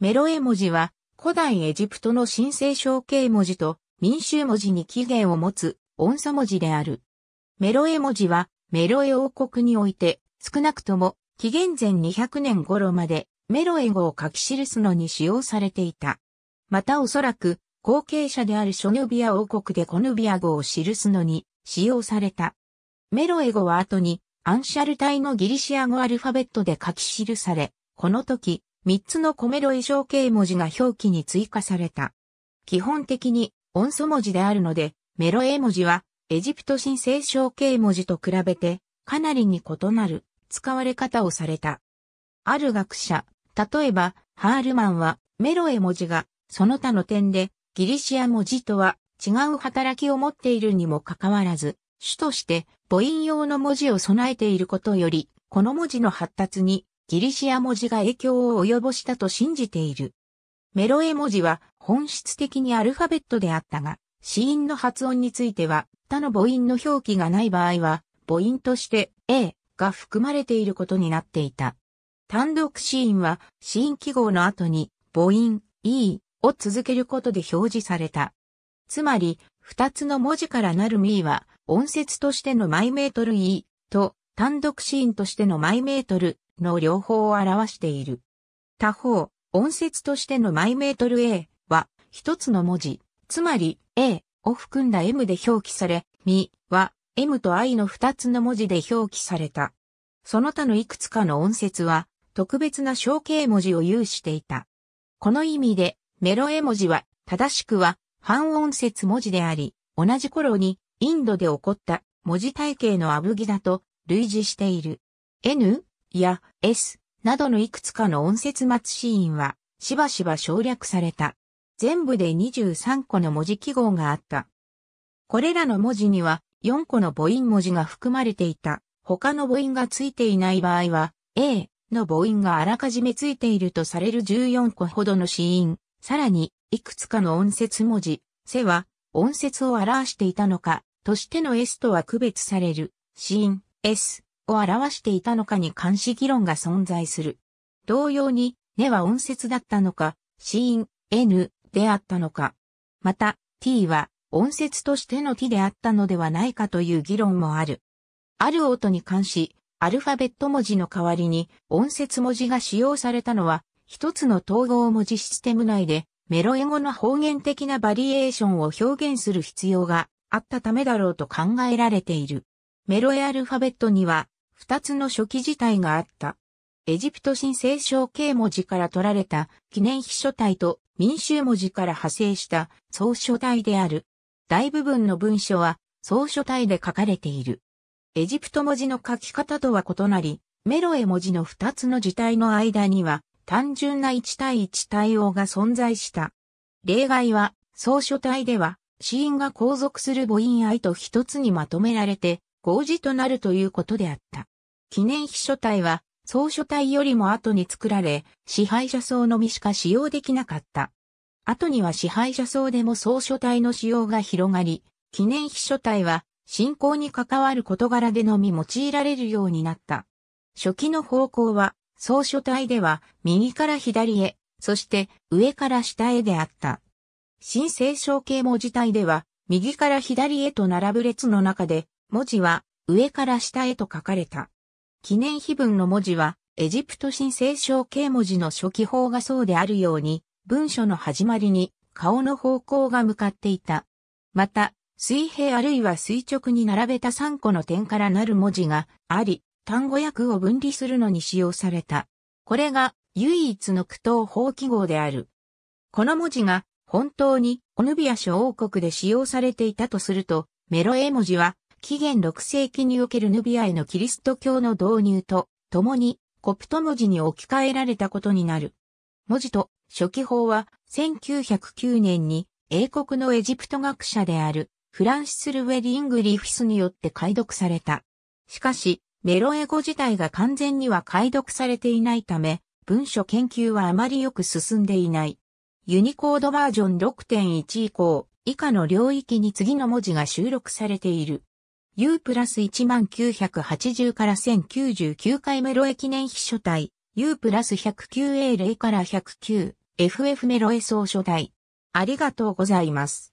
メロエ文字は古代エジプトの神聖象形文字と民衆文字に起源を持つ音素文字である。メロエ文字はメロエ王国において少なくとも紀元前200年頃までメロエ語を書き記すのに使用されていた。またおそらく後継者であるショヌビア王国でコヌビア語を記すのに使用された。メロエ語は後にアンシャル体のギリシア語アルファベットで書き記され、この時3つの米ロイ象形文字が表記に追加された。基本的に音素文字であるので、メロ英文字はエジプト新聖象形文字と比べてかなりに異なる使われ方をされた。ある学者、例えばハールマンはメロ英文字がその他の点でギリシア文字とは違う働きを持っているにもかかわらず、主として母音用の文字を備えていることより、この文字の発達にギリシア文字が影響を及ぼしたと信じている。メロエ文字は本質的にアルファベットであったが、子音の発音については他の母音の表記がない場合は、母音として A が含まれていることになっていた。単独子音は子音記号の後に母音 E を続けることで表示された。つまり、二つの文字からなるミーは、音節としてのマイメートル E と単独シーンとしてのマイメートルの両方を表している。他方、音節としてのマイメートル A は一つの文字、つまり A を含んだ M で表記され、ミは M と I の二つの文字で表記された。その他のいくつかの音節は特別な象形文字を有していた。この意味でメロ絵文字は正しくは半音節文字であり、同じ頃にインドで起こった文字体系のアブギだと類似している。N や S などのいくつかの音節末シーンはしばしば省略された。全部で23個の文字記号があった。これらの文字には4個の母音文字が含まれていた。他の母音がついていない場合は A の母音があらかじめついているとされる14個ほどのシーン。さらにいくつかの音節文字、せは音節を表していたのかとしての S とは区別されるシーン、S を表していたのかに関し議論が存在する。同様に、根は音節だったのか、死因、n であったのか。また、t は音節としての t であったのではないかという議論もある。ある音に関し、アルファベット文字の代わりに音節文字が使用されたのは、一つの統合文字システム内で、メロエ語の方言的なバリエーションを表現する必要があったためだろうと考えられている。メロエアルファベットには二つの書記事体があった。エジプト神聖書形文字から取られた記念碑書体と民衆文字から派生した総書体である。大部分の文書は総書体で書かれている。エジプト文字の書き方とは異なり、メロエ文字の二つの字体の間には単純な一対一対応が存在した。例外は、総書体では、死因が後続する母音愛と一つにまとめられて、公示となるということであった。記念碑書体は、総書体よりも後に作られ、支配者層のみしか使用できなかった。後には支配者層でも総書体の使用が広がり、記念碑書体は、信仰に関わる事柄でのみ用いられるようになった。初期の方向は、総書体では、右から左へ、そして上から下へであった。新聖象系文字体では、右から左へと並ぶ列の中で、文字は上から下へと書かれた。記念碑文の文字はエジプト神聖書形文字の初期法がそうであるように文書の始まりに顔の方向が向かっていた。また水平あるいは垂直に並べた3個の点からなる文字があり、単語訳を分離するのに使用された。これが唯一の句闘法記号である。この文字が本当にオヌビア諸王国で使用されていたとすると、メロエ文字は紀元6世紀におけるヌビアへのキリスト教の導入と、共に、コプト文字に置き換えられたことになる。文字と初期法は、1909年に、英国のエジプト学者である、フランシス・ルウェリング・リフィスによって解読された。しかし、メロエ語自体が完全には解読されていないため、文書研究はあまりよく進んでいない。ユニコードバージョン6.1以降、以下の領域に次の文字が収録されている。U プラス1980から1099回メロエ記念秘書体、U プラス 109A0 から 109FF メロエ総書体。ありがとうございます。